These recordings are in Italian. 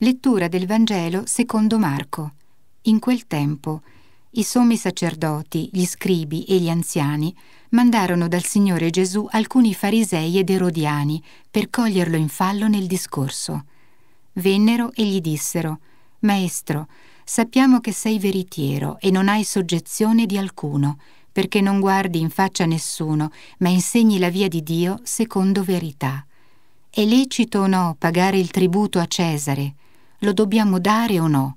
Lettura del Vangelo secondo Marco. In quel tempo i sommi sacerdoti, gli scribi e gli anziani mandarono dal Signore Gesù alcuni farisei ed erodiani per coglierlo in fallo nel discorso. Vennero e gli dissero, Maestro, sappiamo che sei veritiero e non hai soggezione di alcuno, perché non guardi in faccia nessuno, ma insegni la via di Dio secondo verità. È lecito o no pagare il tributo a Cesare? lo dobbiamo dare o no?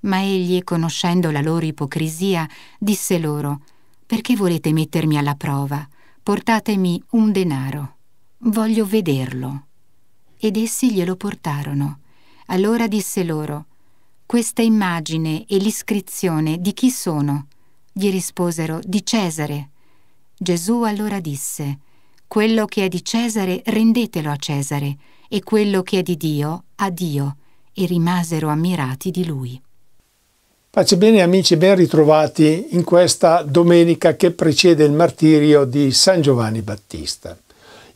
Ma egli, conoscendo la loro ipocrisia, disse loro, Perché volete mettermi alla prova? Portatemi un denaro. Voglio vederlo. Ed essi glielo portarono. Allora disse loro, Questa immagine e l'iscrizione di chi sono? Gli risposero, Di Cesare. Gesù allora disse, Quello che è di Cesare rendetelo a Cesare, e quello che è di Dio a Dio e rimasero ammirati di lui. Pace bene amici, ben ritrovati in questa domenica che precede il martirio di San Giovanni Battista.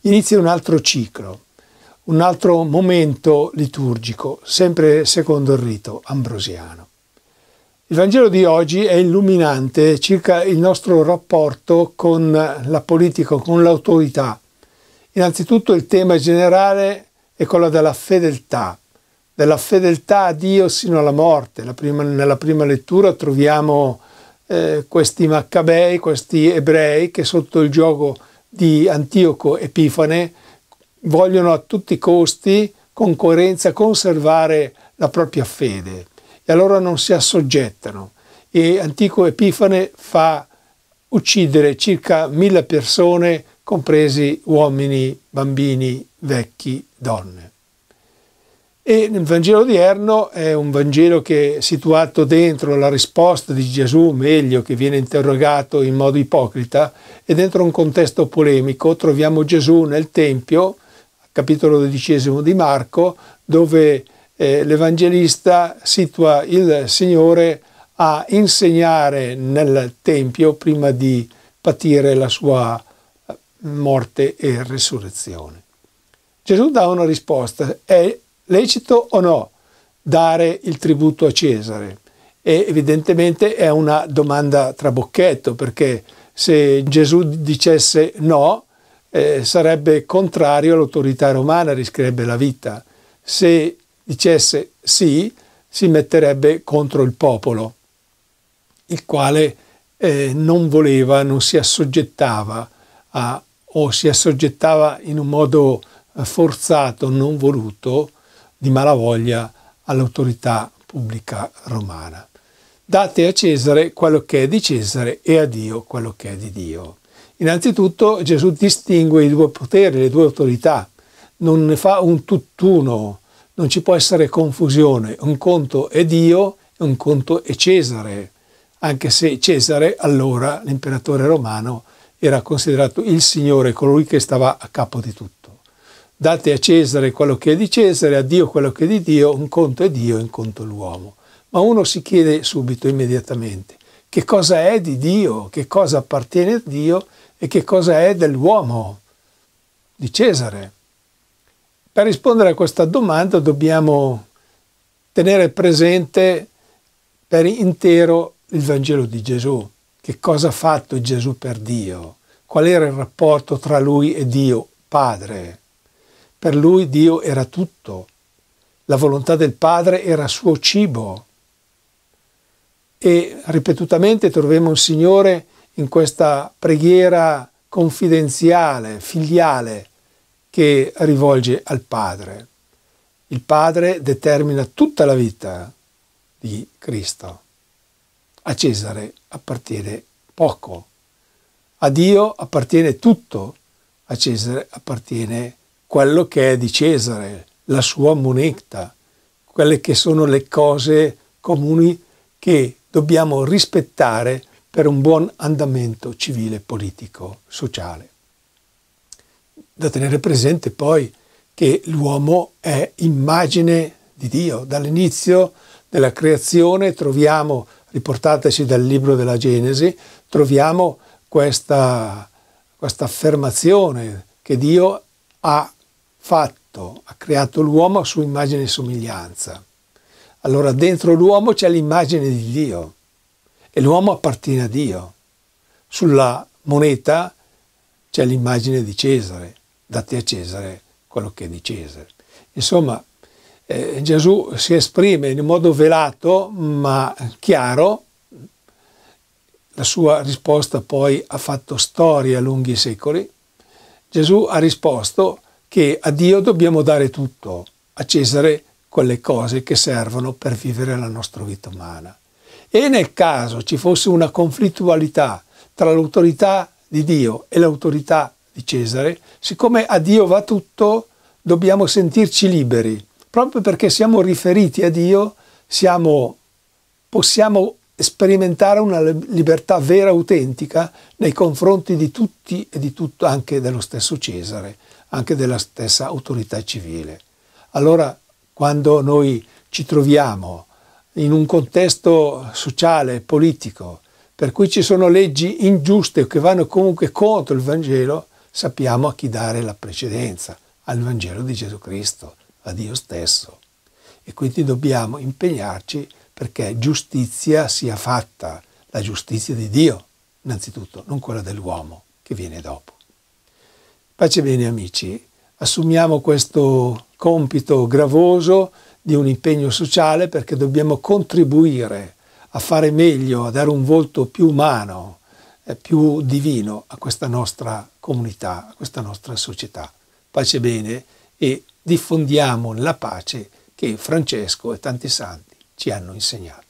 Inizia un altro ciclo, un altro momento liturgico, sempre secondo il rito ambrosiano. Il Vangelo di oggi è illuminante circa il nostro rapporto con la politica, con l'autorità. Innanzitutto il tema generale è quello della fedeltà, della fedeltà a Dio sino alla morte. Prima, nella prima lettura troviamo eh, questi maccabei, questi ebrei che sotto il gioco di Antioco Epifane vogliono a tutti i costi, con coerenza, conservare la propria fede e allora non si assoggettano. E Antico Epifane fa uccidere circa mille persone, compresi uomini, bambini, vecchi, donne. E il Vangelo odierno è un Vangelo che è situato dentro la risposta di Gesù, meglio che viene interrogato in modo ipocrita, e dentro un contesto polemico troviamo Gesù nel Tempio, capitolo dodicesimo di Marco, dove eh, l'Evangelista situa il Signore a insegnare nel Tempio prima di patire la sua eh, morte e resurrezione. Gesù dà una risposta, è lecito o no dare il tributo a Cesare? E evidentemente è una domanda trabocchetto perché se Gesù dicesse no eh, sarebbe contrario all'autorità romana, rischierebbe la vita. Se dicesse sì si metterebbe contro il popolo, il quale eh, non voleva, non si assoggettava a, o si assoggettava in un modo eh, forzato, non voluto, di malavoglia all'autorità pubblica romana. Date a Cesare quello che è di Cesare e a Dio quello che è di Dio. Innanzitutto Gesù distingue i due poteri, le due autorità, non ne fa un tutt'uno, non ci può essere confusione, un conto è Dio e un conto è Cesare, anche se Cesare allora, l'imperatore romano, era considerato il Signore, colui che stava a capo di tutto date a Cesare quello che è di Cesare, a Dio quello che è di Dio, un conto è Dio, un conto l'uomo. Ma uno si chiede subito, immediatamente, che cosa è di Dio, che cosa appartiene a Dio e che cosa è dell'uomo, di Cesare. Per rispondere a questa domanda dobbiamo tenere presente per intero il Vangelo di Gesù, che cosa ha fatto Gesù per Dio, qual era il rapporto tra lui e Dio Padre. Per lui Dio era tutto, la volontà del Padre era suo cibo. E ripetutamente troviamo il Signore in questa preghiera confidenziale, filiale, che rivolge al Padre. Il Padre determina tutta la vita di Cristo. A Cesare appartiene poco, a Dio appartiene tutto, a Cesare appartiene tutto quello che è di Cesare, la sua moneta, quelle che sono le cose comuni che dobbiamo rispettare per un buon andamento civile, politico, sociale. Da tenere presente poi che l'uomo è immagine di Dio. Dall'inizio della creazione troviamo, riportateci dal libro della Genesi, troviamo questa, questa affermazione che Dio ha fatto, ha creato l'uomo a sua immagine e somiglianza. Allora dentro l'uomo c'è l'immagine di Dio e l'uomo appartiene a Dio. Sulla moneta c'è l'immagine di Cesare, date a Cesare quello che è di Cesare. Insomma, eh, Gesù si esprime in un modo velato ma chiaro, la sua risposta poi ha fatto storia lunghi secoli, Gesù ha risposto che a Dio dobbiamo dare tutto, a Cesare quelle cose che servono per vivere la nostra vita umana. E nel caso ci fosse una conflittualità tra l'autorità di Dio e l'autorità di Cesare, siccome a Dio va tutto, dobbiamo sentirci liberi. Proprio perché siamo riferiti a Dio, siamo, possiamo sperimentare una libertà vera, autentica, nei confronti di tutti e di tutto, anche dello stesso Cesare anche della stessa autorità civile. Allora, quando noi ci troviamo in un contesto sociale, politico, per cui ci sono leggi ingiuste che vanno comunque contro il Vangelo, sappiamo a chi dare la precedenza, al Vangelo di Gesù Cristo, a Dio stesso. E quindi dobbiamo impegnarci perché giustizia sia fatta, la giustizia di Dio, innanzitutto, non quella dell'uomo che viene dopo. Pace bene amici, assumiamo questo compito gravoso di un impegno sociale perché dobbiamo contribuire a fare meglio, a dare un volto più umano, più divino a questa nostra comunità, a questa nostra società. Pace bene e diffondiamo la pace che Francesco e tanti santi ci hanno insegnato.